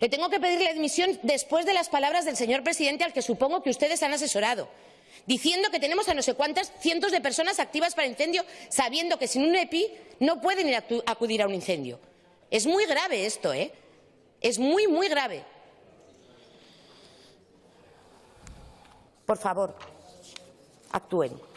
Le tengo que pedir la admisión después de las palabras del señor presidente al que supongo que ustedes han asesorado, diciendo que tenemos a no sé cuántas cientos de personas activas para incendio, sabiendo que sin un EPI no pueden ir a acudir a un incendio. Es muy grave esto, ¿eh? Es muy, muy grave. Por favor, actúen.